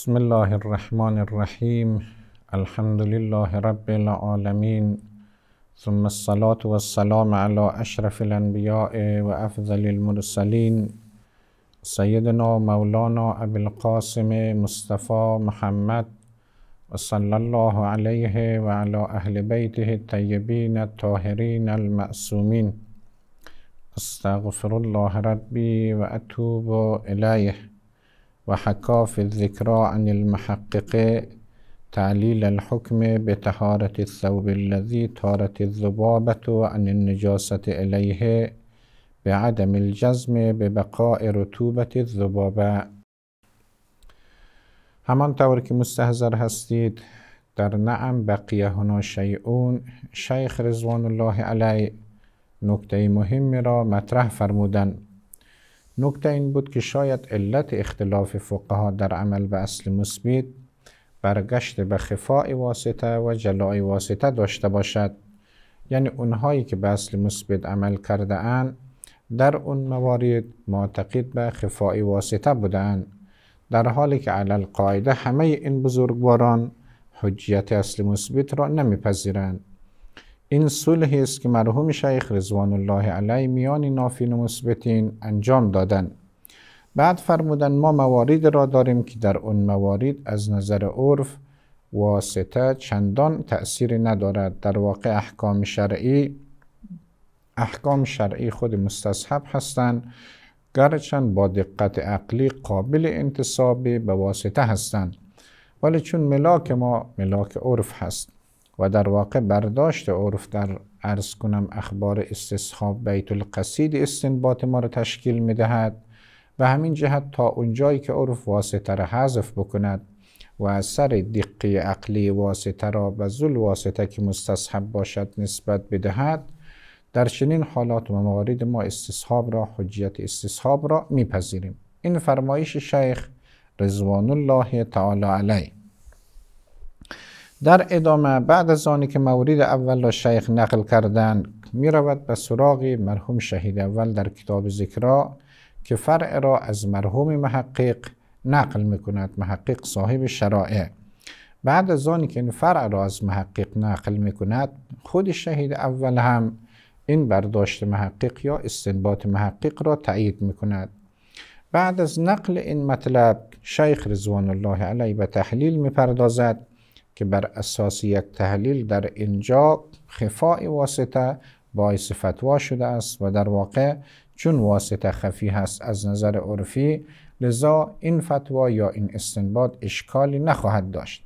بسم الله الرحمن الرحیم الحمد لله رب العالمین ثم الصلاة والسلام على اشرف الانبیاء و افضل المرسلین سیدنا مولانا ابی القاسم مصطفى محمد وصلى الله عليه وعلى اهل بيته الطيبين الطاهرين المعصومين استغفر الله ربي واتوب اليه و في الذكرى عن المحقق تعليل الحكم بطهارة الثوب الذي طارت الذبابة عن النجاسة به بعدم الجزم ببقاء رطوبت الذبابه همانطور که مستحضر هستید در نعم بقیه هنا شیعون شیخ رضوان الله علیه نکته مهمی را مطرح فرمودند نکته این بود که شاید علت اختلاف فقها در عمل به اصل مثبت برگشت به خفاء واسطه و جلاء واسطه داشته باشد یعنی اونهایی که به اصل مثبت عمل کرده اند در اون موارد معتقد به خفاء واسطه بودند در حالی که علل قاعده همه این بزرگواران حجیت اصل مثبت را نمیپذیرند این صلحی است که مرحوم شیخ رضوان الله علیه میان نافین و مثبتین انجام دادن. بعد فرمودن ما موارد را داریم که در اون موارد از نظر عرف واسطه چندان تأثیر ندارد در واقع احکام شرعی احکام شرعی خود مستصحب هستند گرچند با دقت عقلی قابل انتصابی به واسطه هستند ولی چون ملاک ما ملاک عرف هست و در واقع برداشت عرف در ارز کنم اخبار استصحاب بیت القصید استنباط ما رو تشکیل میدهد و همین جهت تا اونجایی که عرف واسطه را حذف بکند و سر دقی عقلی واسطه را و زل واسطه که مستصحب باشد نسبت بدهد در چنین حالات و موارد ما استصحاب را حجیت استصحاب را میپذیریم این فرمایش شیخ رضوان الله تعالی علیه در ادامه بعد از آنی که مورید اول را شیخ نقل کردند می رود به سراغ مرحوم شهید اول در کتاب ذکرا که فرع را از مرحوم محقق نقل می کند محقق صاحب شرائع بعد از آنی که این فرع را از محقق نقل می کند خود شهید اول هم این برداشت محقق یا استنباط محقق را تایید می کند بعد از نقل این مطلب شیخ رضوان الله علیه به تحلیل می پردازد که بر اساس یک تحلیل در اینجا خفای واسطه باعث فتوا شده است و در واقع چون واسطه خفی هست از نظر عرفی لذا این فتوا یا این استنباد اشکالی نخواهد داشت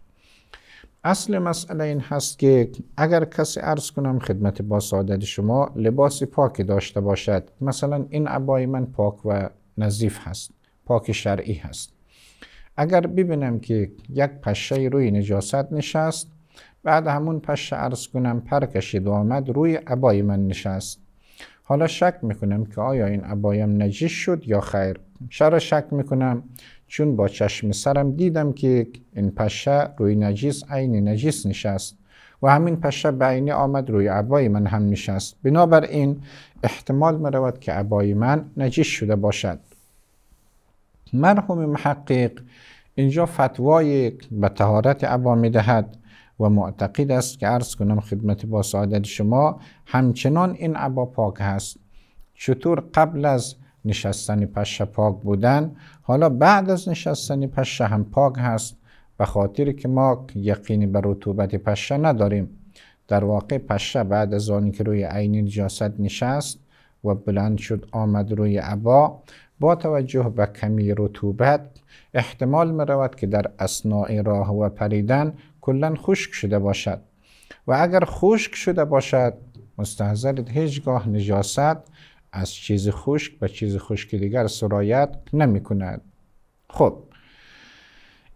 اصل مسئله این هست که اگر کسی عرض کنم خدمت با سعادت شما لباس پاکی داشته باشد مثلا این عبای من پاک و نظیف هست پاک شرعی هست اگر ببینم که یک پشه روی نجاست نشست بعد همون پشه عرض کنم پر کشید و آمد روی عبای من نشست حالا شک میکنم که آیا این عبایم نجیش شد یا خیر چرا شک میکنم چون با چشم سرم دیدم که این پشه روی نجیس عین نجیس نشست و همین پشه بینی آمد روی عبای من هم نشست بنابراین احتمال مرود که عبای من نجیس شده باشد مرحوم محقق اینجا فتوای به تهارت عبا میدهد و معتقد است که عرض کنم خدمت با سعادت شما همچنان این عبا پاک هست چطور قبل از نشستن پشه پاک بودن حالا بعد از نشستن پشه هم پاک هست به خاطر که ما یقینی به رطوبت پشه نداریم در واقع پشه بعد از آنی که روی عین نجاست نشست و بلند شد آمد روی عبا با توجه به کمی رطوبت احتمال می رود که در اسناع راه و پریدن کلا خشک شده باشد و اگر خشک شده باشد مستحضرت هیچگاه نجاست از چیز خشک به چیز خشک دیگر سرایت نمی کند خب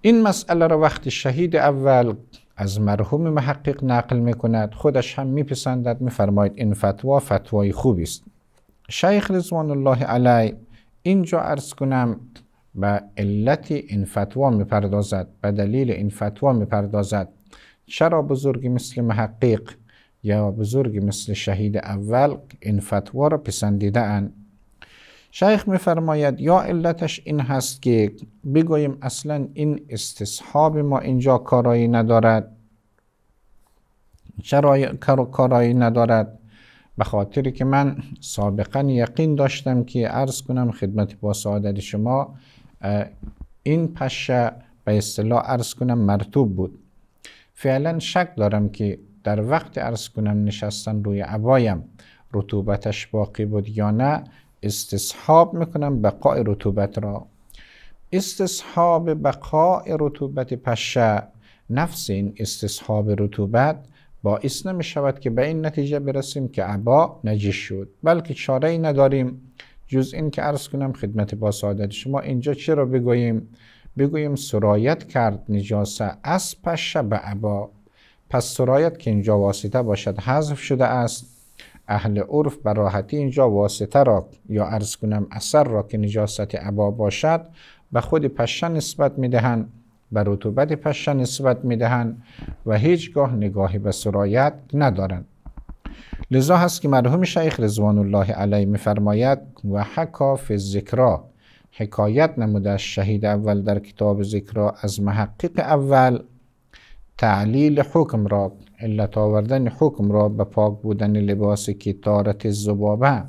این مسئله را وقتی شهید اول از مرحوم محقق نقل می کند خودش هم میپسندد میفرماید این فتوا فتوای خوبی است شیخ رضوان الله علیه اینجا ارز کنم به علت این فتوا میپردازد به دلیل این فتوا میپردازد چرا بزرگی مثل محقق یا بزرگی مثل شهید اول این فتوا را پسندیده اند شیخ میفرماید یا علتش این هست که بگوییم اصلا این استصحاب ما اینجا کارایی ندارد چرا کارایی ندارد به خاطری که من سابقا یقین داشتم که عرض کنم خدمت با سعادت شما این پشه به اصطلاح عرض کنم مرتوب بود فعلا شک دارم که در وقت عرض کنم نشستن روی عبایم رطوبتش باقی بود یا نه استصحاب میکنم بقای رطوبت را استصحاب بقای رطوبت پشه نفس این استصحاب رطوبت باعث نمی شود که به این نتیجه برسیم که عبا نجیش شد بلکه چاره ای نداریم جز این که عرض کنم خدمت با سعادت شما اینجا چرا بگوییم بگوییم سرایت کرد نجاسه از پشه به عبا پس سرایت که اینجا واسطه باشد حذف شده است اهل عرف به راحتی اینجا واسطه را یا عرض کنم اثر را که نجاست عبا باشد به خود پشه نسبت میدهند به رطوبت پشه نسبت میدهند و هیچگاه نگاهی به سرایت ندارند لذا هست که مرحوم شیخ رضوان الله علیه میفرماید و حکا فی ذکرا حکایت نموده از شهید اول در کتاب ذکرا از محقق اول تعلیل حکم را علت آوردن حکم را به پاک بودن لباس که تارت زبابه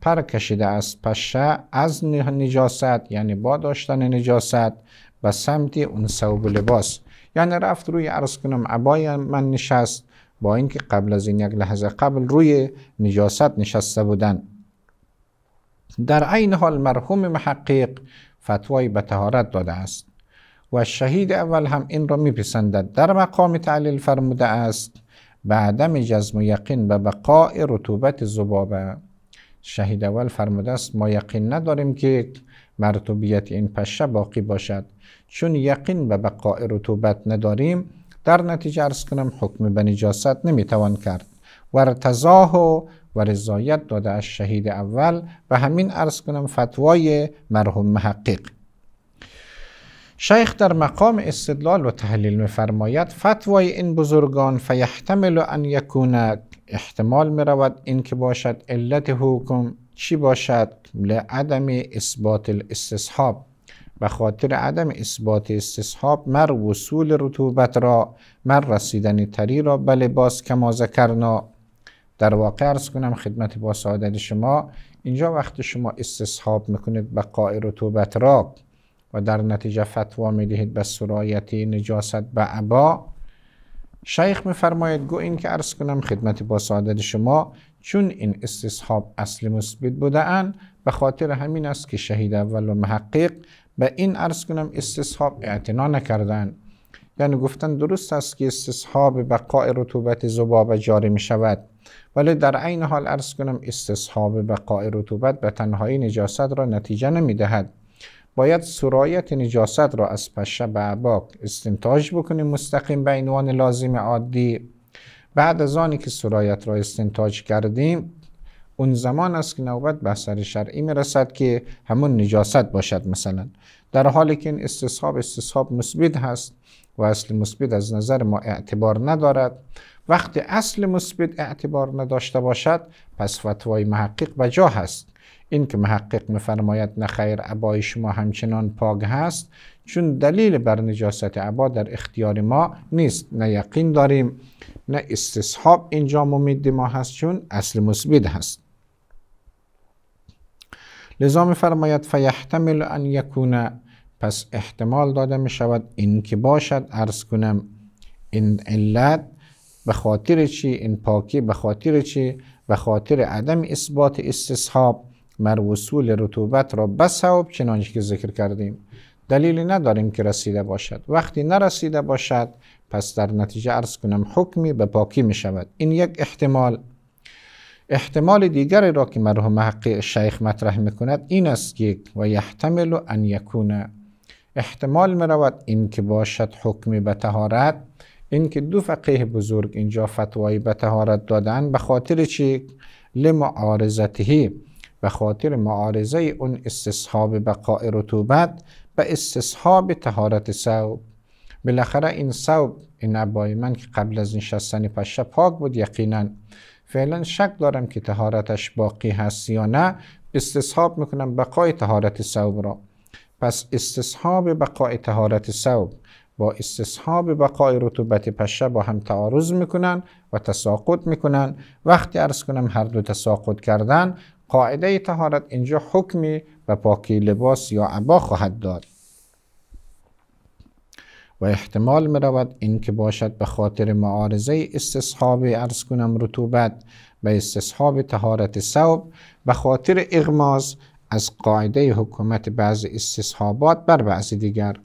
پر کشیده از پشه از نجاست یعنی با داشتن نجاست و سمت اون ثوب لباس یعنی رفت روی عرض کنم عبای من نشست با اینکه قبل از این یک لحظه قبل روی نجاست نشسته بودن در عین حال مرحوم محقق فتوای به تهارت داده است و شهید اول هم این را میپسندد در مقام تعلیل فرموده است به عدم جزم و یقین به بقاع رطوبت زبابه شهید اول فرموده است ما یقین نداریم که مرتوبیت این پشه باقی باشد چون یقین به بقای رطوبت نداریم در نتیجه ارز کنم حکم به نجاست نمیتوان کرد و ارتضاه و رضایت داده از شهید اول و همین ارز کنم فتوای مرحوم محقق شیخ در مقام استدلال و تحلیل میفرماید فتوای این بزرگان فیحتمل ان یکون احتمال می رود این که باشد علت حکم چی باشد لعدم اثبات الاستصحاب و خاطر عدم اثبات استصحاب مر وصول رطوبت را مر رسیدن تری را به لباس کما ذکرنا در واقع ارز کنم خدمت با سعادت شما اینجا وقت شما استصحاب میکنید بقای رطوبت را و در نتیجه فتوا میدهید به سرایت نجاست به عبا شیخ میفرماید گو این که عرض کنم خدمت با سعادت شما چون این استصحاب اصل مثبت بوده اند به خاطر همین است که شهید اول و محقق به این عرض کنم استصحاب اعتنا نکردند یعنی گفتن درست است که استصحاب بقای رطوبت زبابه جاری می شود ولی در عین حال عرض کنم استصحاب بقای رطوبت به تنهایی نجاست را نتیجه نمی دهد باید سرایت نجاست را از پشه به عباق استنتاج بکنیم مستقیم به عنوان لازم عادی بعد از آنی که سرایت را استنتاج کردیم اون زمان است که نوبت به سر شرعی میرسد که همون نجاست باشد مثلا در حالی که این استصحاب استصحاب مثبت هست و اصل مثبت از نظر ما اعتبار ندارد وقتی اصل مثبت اعتبار نداشته باشد پس فتوای محقق بجا هست این که محقق میفرماید نخیر عبای شما همچنان پاک هست چون دلیل بر نجاست عبا در اختیار ما نیست نه یقین داریم نه استصحاب اینجا ممید ما هست چون اصل مثبت هست لذا میفرماید فیحتمل ان یکونه پس احتمال داده می شود این که باشد عرض کنم این علت به خاطر چی این پاکی به خاطر چی به خاطر عدم اثبات استصحاب مر وصول رطوبت را بسوب چنانچه که ذکر کردیم دلیلی نداریم که رسیده باشد وقتی نرسیده باشد پس در نتیجه ارز کنم حکمی به پاکی می شود این یک احتمال احتمال دیگری را که مرحوم حقی شیخ مطرح می کند این است که و یحتمل ان یکون احتمال می رود این که باشد حکمی به تهارت این که دو فقیه بزرگ اینجا فتوایی به تهارت دادن به خاطر چی لمعارضتهی به خاطر معارضه اون استصحاب بقای رطوبت به استصحاب تهارت صوب بالاخره این صوب این عبای من که قبل از نشستن پشه پاک بود یقینا فعلا شک دارم که تهارتش باقی هست یا نه استصحاب میکنم بقای تهارت صوب را پس استصحاب بقای تهارت صوب با استصحاب بقای رطوبت پشه با هم تعارض میکنن و تساقط میکنن وقتی ارز کنم هر دو تساقط کردن قاعده تهارت اینجا حکمی و پاکی لباس یا عبا خواهد داد و احتمال می رود این که باشد به خاطر معارضه استصحاب ارز کنم رطوبت به استصحاب تهارت صوب به خاطر اغماز از قاعده حکومت بعض استصحابات بر بعض دیگر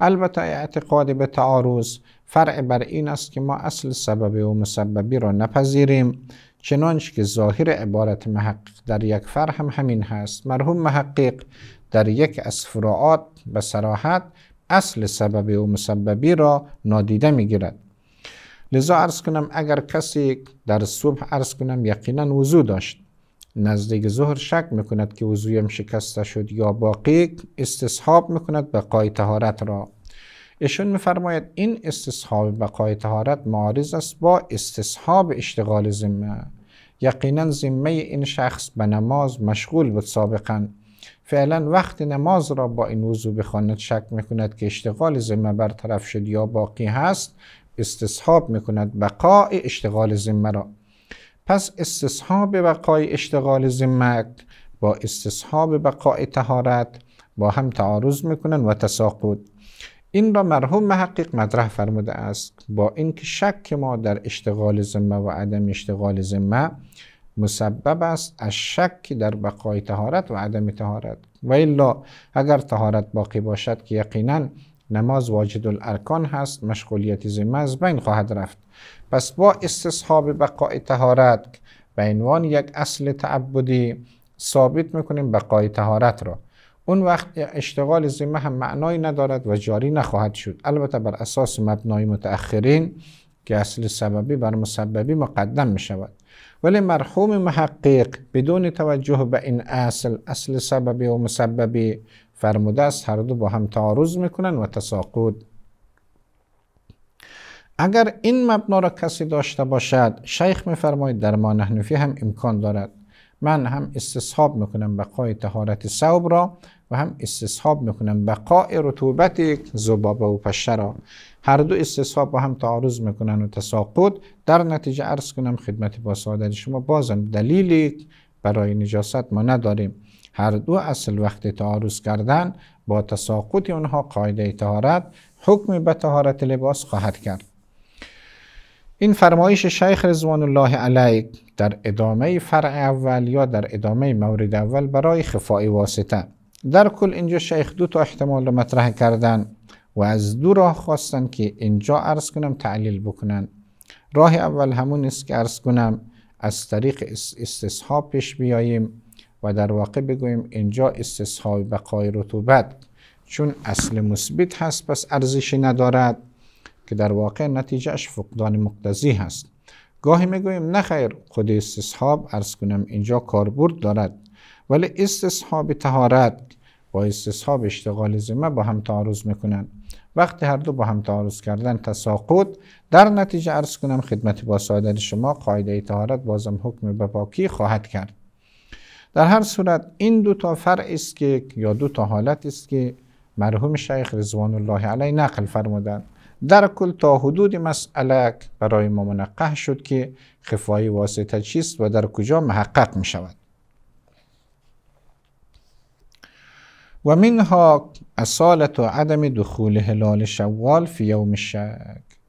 البته اعتقاد به تعارض فرع بر این است که ما اصل سبب و مسببی را نپذیریم چنانچه که ظاهر عبارت محقق در یک فرهم هم همین هست مرحوم محقق در یک از فروعات به سراحت اصل سبب و مسببی را نادیده میگیرد لذا ارز کنم اگر کسی در صبح ارز کنم یقینا وضو داشت نزدیک ظهر شک میکند که وضویم شکسته شد یا باقی استصحاب میکند بقای تهارت را ایشون میفرماید این استصحاب بقای تهارت معارض است با استصحاب اشتغال ذمه یقینا ذمه این شخص به نماز مشغول بود سابقا فعلا وقت نماز را با این وضو بخواند شک میکند که اشتغال ذمه برطرف شد یا باقی هست استصحاب میکند بقای اشتغال ذمه را پس استصحاب بقای اشتغال ذمه با استصحاب بقای تهارت با هم تعارض میکنند و تساقط این را مرحوم محقق مطرح فرموده است با اینکه شک ما در اشتغال ذمه و عدم اشتغال ذمه مسبب است از شک در بقای تهارت و عدم تهارت و الا اگر تهارت باقی باشد که یقینا نماز واجد الارکان هست مشغولیت ذمه از بین خواهد رفت پس با استصحاب بقای تهارت به عنوان یک اصل تعبدی ثابت میکنیم بقای تهارت را اون وقت اشتغال زیمه هم معنایی ندارد و جاری نخواهد شد البته بر اساس مبنای متأخرین که اصل سببی بر مسببی مقدم می شود ولی مرحوم محقق بدون توجه به این اصل اصل سببی و مسببی فرموده است هر دو با هم تعارض میکنن و تساقط اگر این مبنا را کسی داشته باشد شیخ میفرماید در ما هم امکان دارد من هم استصحاب میکنم بقای تهارت صوب را و هم استصحاب میکنم بقای رطوبت زبابه و پشه را هر دو استصحاب با هم تعارض میکنن و تساقط در نتیجه عرض کنم خدمت با سعادت شما بازم دلیلی برای نجاست ما نداریم هر دو اصل وقت تعارض کردن با تساقط اونها قاعده تهارت حکم به تهارت لباس خواهد کرد این فرمایش شیخ رضوان الله علیه در ادامه فرع اول یا در ادامه مورد اول برای خفای واسطه در کل اینجا شیخ دو تا احتمال رو مطرح کردن و از دو راه خواستن که اینجا عرض کنم تعلیل بکنن راه اول همون است که عرض کنم از طریق استصحاب پیش بیاییم و در واقع بگوییم اینجا استصحاب بقای رطوبت چون اصل مثبت هست پس ارزشی ندارد که در واقع نتیجهش فقدان مقتضی هست گاهی میگویم نه خیر خود استصحاب ارز کنم اینجا کاربرد دارد ولی استصحاب تهارت با استصحاب اشتغال ذمه با هم تعارض میکنند وقتی هر دو با هم تعارض کردن تساقط در نتیجه ارز کنم خدمت با سعادت شما قاعده تهارت بازم حکم به پاکی خواهد کرد در هر صورت این دو تا فرع است که یا دو تا حالت است که مرحوم شیخ رضوان الله علی نقل فرمودند در کل تا حدود مسئله برای ما منقه شد که خفایی واسطه چیست و در کجا محقق می شود و منها اصالت و عدم دخول هلال شوال فی یوم شک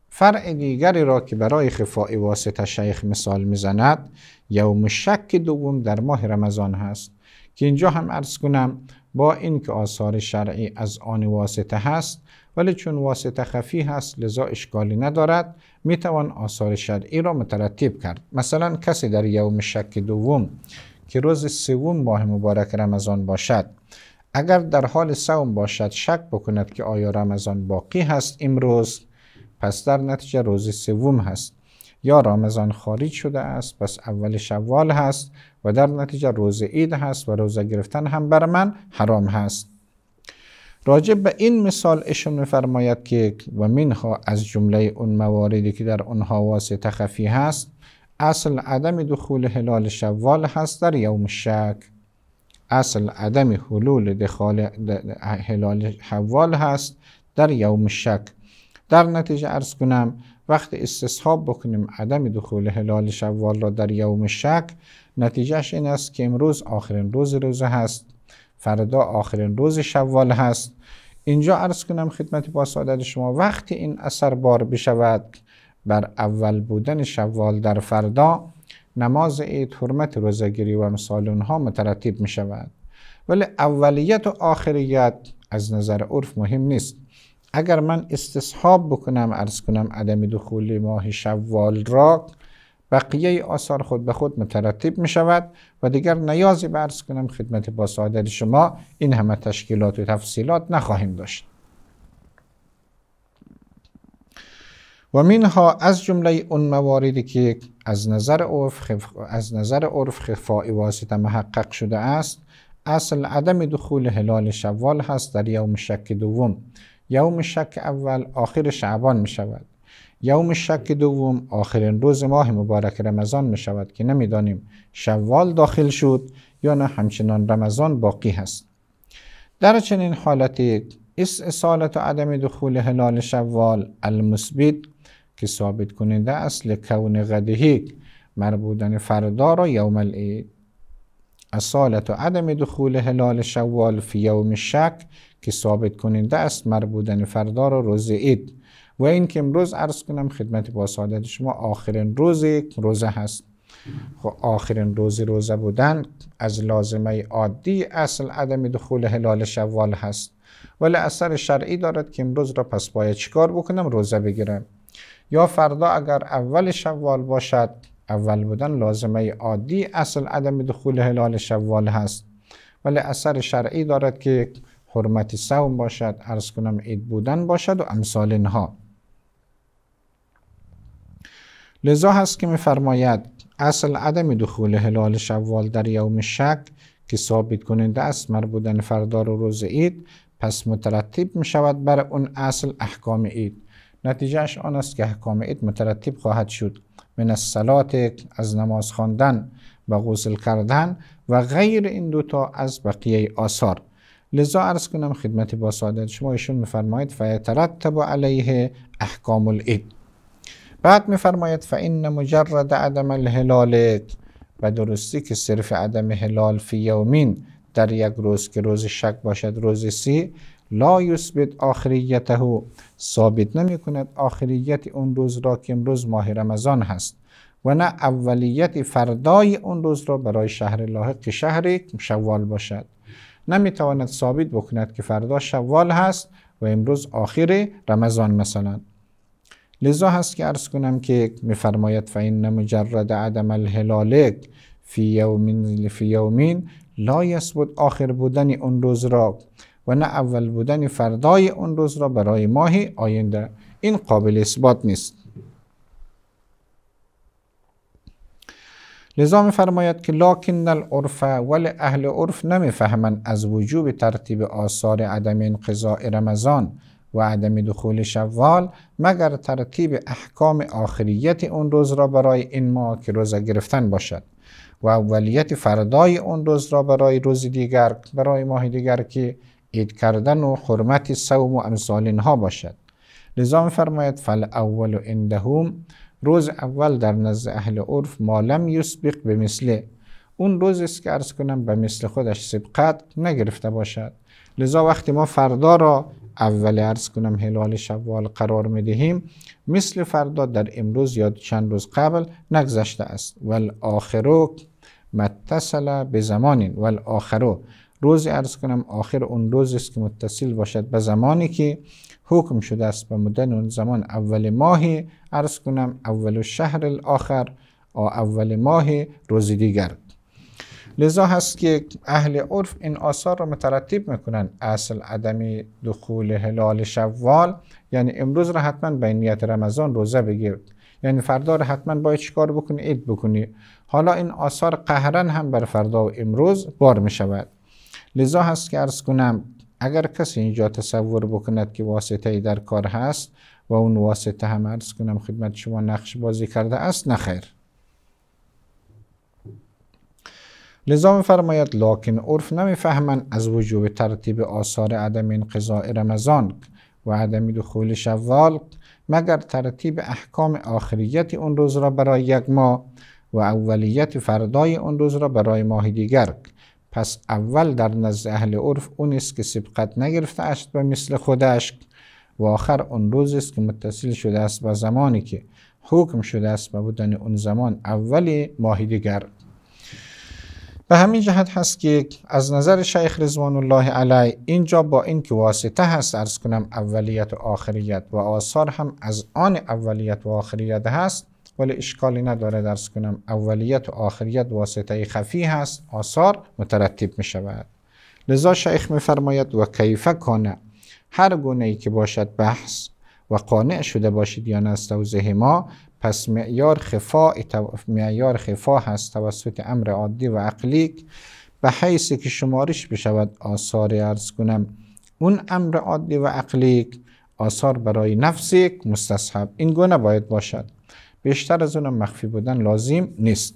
فرع دیگری را که برای خفایی واسطه شیخ مثال میزند یوم شک دوم در ماه رمضان هست که اینجا هم عرض کنم با اینکه آثار شرعی از آن واسطه هست ولی چون واسطه خفی هست لذا اشکالی ندارد میتوان آثار شرعی را مترتب کرد مثلا کسی در یوم شک دوم که روز سوم ماه مبارک رمضان باشد اگر در حال سوم باشد شک بکند که آیا رمضان باقی هست امروز پس در نتیجه روز سوم هست یا رمضان خارج شده است پس اول شوال هست و در نتیجه روز عید هست و روزه گرفتن هم بر من حرام هست راجع به این مثال اشون میفرماید که و منها از جمله اون مواردی که در اونها واسطه خفی هست اصل عدم دخول هلال شوال هست در یوم شک اصل عدم حلول دخال هلال حوال هست در یوم شک در نتیجه ارز کنم وقت استصحاب بکنیم عدم دخول هلال شوال را در یوم شک نتیجهش این است که امروز آخرین روز روزه هست فردا آخرین روز شوال هست اینجا عرض کنم خدمت با سعادت شما وقتی این اثر بار بشود بر اول بودن شوال در فردا نماز عید حرمت روزگیری و مثال اونها مترتیب می شود ولی اولیت و آخریت از نظر عرف مهم نیست اگر من استصحاب بکنم عرض کنم عدم دخول ماه شوال را بقیه آثار خود به خود مترتب می شود و دیگر نیازی عرض کنم خدمت با سادر شما این همه تشکیلات و تفصیلات نخواهیم داشت و منها از جمله اون مواردی که از نظر عرف از نظر عرف خفای واسطه محقق شده است اصل عدم دخول هلال شوال هست در یوم شک دوم یوم شک اول آخر شعبان می شود یوم شک دوم آخرین روز ماه مبارک رمضان می شود که نمیدانیم شوال داخل شد یا نه همچنان رمضان باقی هست در چنین حالتی اس اصالت و عدم دخول هلال شوال المثبت که ثابت کننده اصل کون غدهی مربودن فردا را یوم العید اصالت و عدم دخول هلال شوال فی یوم شک که ثابت کننده است مربودن فردا را روز عید و این که امروز عرض کنم خدمت با سعادت شما آخرین روز روزه هست خب آخرین روز روزه بودن از لازمه عادی اصل عدم دخول هلال شوال هست ولی اثر شرعی دارد که امروز را پس باید چیکار بکنم روزه بگیرم یا فردا اگر اول شوال باشد اول بودن لازمه عادی اصل عدم دخول هلال شوال هست ولی اثر شرعی دارد که حرمت سوم باشد عرض کنم عید بودن باشد و امثال لذا هست که میفرماید اصل عدم دخول هلال شوال در یوم شک که ثابت کننده است مربودن بودن فردا و روز اید پس مترتب می شود بر اون اصل احکام عید نتیجهش آن است که احکام عید مترتب خواهد شد من الصلات از نماز خواندن و غسل کردن و غیر این دوتا از بقیه آثار لذا عرض کنم خدمت با سعادت شما ایشون میفرمایید فیترتب علیه احکام العید بعد میفرماید فان مجرد عدم الهلال و درستی که صرف عدم هلال فی یومین در یک روز که روز شک باشد روز سی لا یثبت آخریته ثابت نمی کند آخریت اون روز را که امروز ماه رمضان هست و نه اولیت فردای اون روز را برای شهر لاحق که شهر شوال باشد نمی تواند ثابت بکند که فردا شوال هست و امروز آخر رمضان مثلا لذا هست که ارز کنم که میفرماید این مجرد عدم الهلالک فی یومین فی یومین لا یثبت آخر بودن اون روز را و نه اول بودن فردای اون روز را برای ماه آینده این قابل اثبات نیست لذا میفرماید که لاکن العرف ول اهل عرف نمیفهمند از وجوب ترتیب آثار عدم انقضاء رمضان و عدم دخول شوال مگر ترتیب احکام آخریت اون روز را برای این ماه که روزه گرفتن باشد و اولیت فردای اون روز را برای روز دیگر برای ماه دیگر که اید کردن و حرمت سوم و امثال اینها باشد لذا فرماید فل اول اندهوم روز اول در نزد اهل عرف مالم یسبق به مثله اون روز است که ارز کنم به مثل خودش سبقت نگرفته باشد لذا وقتی ما فردا را اول ارز کنم هلال شوال قرار میدهیم مثل فردا در امروز یا چند روز قبل نگذشته است و آخرو متصل به زمانین و آخرو روز ارز کنم آخر اون روز است که متصل باشد به زمانی که حکم شده است به مدن اون زمان اول ماهی ارز کنم اول شهر آخر او اول ماه روز دیگر لذا هست که اهل عرف این آثار رو مترتب میکنن اصل عدم دخول هلال شوال یعنی امروز را حتما به نیت رمضان روزه بگیرد، یعنی فردا را حتما باید چیکار بکنی عید بکنی حالا این آثار قهرن هم بر فردا و امروز بار می شود لذا هست که ارز کنم اگر کسی اینجا تصور بکند که واسطه ای در کار هست و اون واسطه هم ارز کنم خدمت شما نقش بازی کرده است نخیر لذا میفرماید لاکن عرف نمیفهمند از وجوب ترتیب آثار عدم انقضاء رمضان و عدم دخول شوال مگر ترتیب احکام آخریت اون روز را برای یک ماه و اولیت فردای اون روز را برای ماه دیگر پس اول در نزد اهل عرف اون است که سبقت نگرفته است به مثل خودش و آخر اون روز است که متصل شده است به زمانی که حکم شده است به بودن اون زمان اولی ماه دیگر به همین جهت هست که از نظر شیخ رضوان الله علی اینجا با اینکه واسطه هست ارز کنم اولیت و آخریت و آثار هم از آن اولیت و آخریت هست ولی اشکالی نداره درس کنم اولیت و آخریت واسطه خفی هست آثار مترتب می شود لذا شیخ میفرماید و کیفه کنه هر گونه ای که باشد بحث و قانع شده باشید یا نستوزه ما پس معیار خفا معیار خفا هست توسط امر عادی و عقلی به حیث که شمارش بشود آثار ارز کنم اون امر عادی و عقلی آثار برای نفس یک مستصحب این گونه باید باشد بیشتر از اون مخفی بودن لازم نیست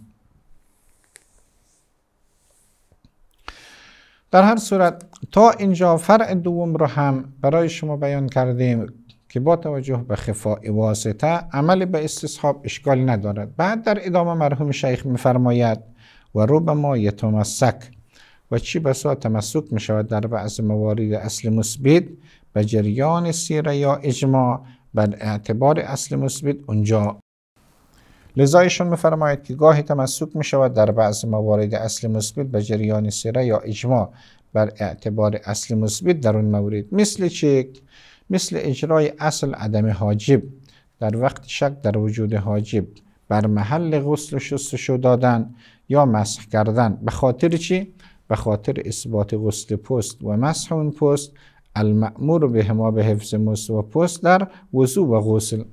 در هر صورت تا اینجا فرع دوم رو هم برای شما بیان کردیم که با توجه به خفاء واسطه عمل به استصحاب اشکال ندارد بعد در ادامه مرحوم شیخ میفرماید و ربما یتمسک و چی بسا تمسک می شود در بعض موارد اصل مثبت به جریان سیره یا اجماع بر اعتبار اصل مثبت اونجا لذا ایشون میفرماید که گاهی تمسک می شود در بعض موارد اصل مثبت به جریان سیره یا اجماع بر اعتبار اصل مثبت در اون مورد مثل چیک؟ مثل اجرای اصل عدم حاجب در وقت شک در وجود حاجب بر محل غسل و شستشو دادن یا مسح کردن به خاطر چی؟ به خاطر اثبات غسل پست و مسح اون پست المأمور به ما به حفظ مست و پست در وضوع و غسل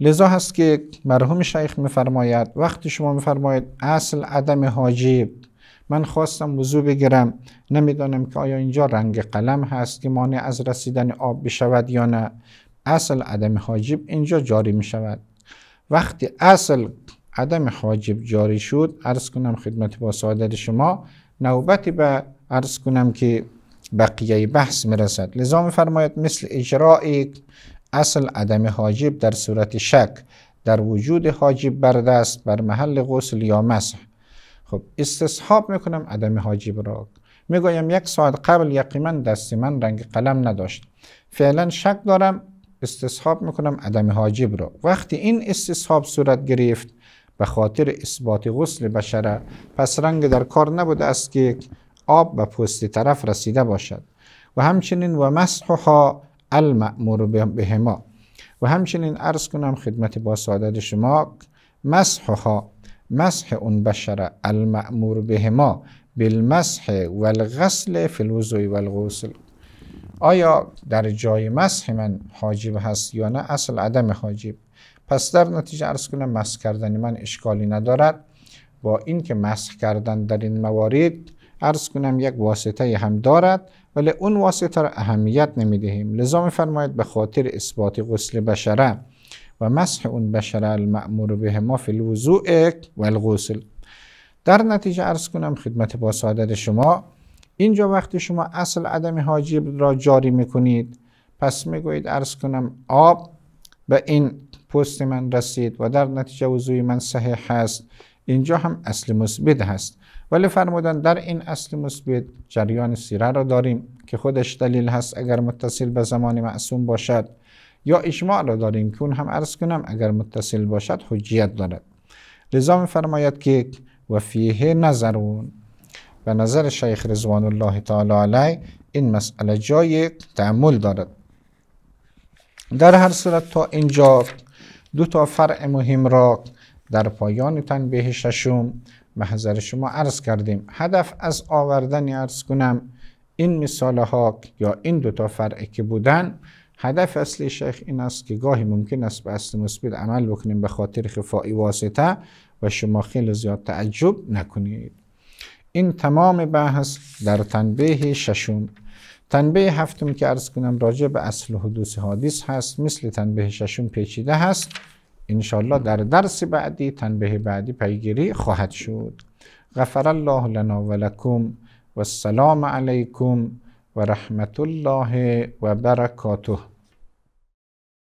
لذا هست که مرحوم شیخ میفرماید وقتی شما میفرماید اصل عدم حاجب من خواستم وضو بگیرم نمیدانم که آیا اینجا رنگ قلم هست که مانع از رسیدن آب بشود یا نه اصل عدم حاجب اینجا جاری می شود وقتی اصل عدم حاجب جاری شد عرض کنم خدمت با سادر شما نوبتی به عرض کنم که بقیه بحث می رسد لذا فرماید مثل اجراع اصل عدم حاجب در صورت شک در وجود حاجب بر بر محل غسل یا مسح خب استصحاب میکنم عدم حاجب را میگویم یک ساعت قبل یقیما دست من رنگ قلم نداشت فعلا شک دارم استصحاب میکنم عدم حاجب را وقتی این استصحاب صورت گرفت به خاطر اثبات غسل بشره پس رنگ در کار نبوده است که آب به پوست طرف رسیده باشد و همچنین و مسحها المأمور بهما و همچنین عرض کنم خدمت با سعادت شما مسحها مسح اون بشر المأمور بهما بالمسح والغسل الغسل فی الوضوع آیا در جای مسح من حاجب هست یا نه اصل عدم حاجب پس در نتیجه ارز کنم مسح کردن من اشکالی ندارد با اینکه مسح کردن در این موارد ارز کنم یک واسطه هم دارد ولی اون واسطه را اهمیت نمیدهیم لذا میفرماید به خاطر اثبات غسل بشره و مسح اون بشر المعمور به ما فی و الغسل در نتیجه عرض کنم خدمت با سعادت شما اینجا وقتی شما اصل عدم حاجب را جاری میکنید پس میگویید عرض کنم آب به این پست من رسید و در نتیجه وضوی من صحیح هست اینجا هم اصل مثبت هست ولی فرمودن در این اصل مثبت جریان سیره را داریم که خودش دلیل هست اگر متصل به زمان معصوم باشد یا اجماع را داریم که اون هم عرض کنم اگر متصل باشد حجیت دارد لذا فرماید که و فیه نظرون و نظر شیخ رضوان الله تعالی علیه این مسئله جای تعمل دارد در هر صورت تا اینجا دو تا فرع مهم را در پایان تنبیه ششم محضر شما عرض کردیم هدف از آوردن عرض کنم این مثال ها یا این دو تا فرعی که بودن هدف اصلی شیخ این است که گاهی ممکن است به اصل مثبت عمل بکنیم به خاطر خفای واسطه و شما خیلی زیاد تعجب نکنید این تمام بحث در تنبیه ششم تنبیه هفتم که عرض کنم راجع به اصل حدوث حادیث هست مثل تنبیه ششم پیچیده هست انشالله در درس بعدی تنبیه بعدی پیگیری خواهد شد غفر الله لنا ولکم لکم و السلام علیکم و رحمت الله و برکاته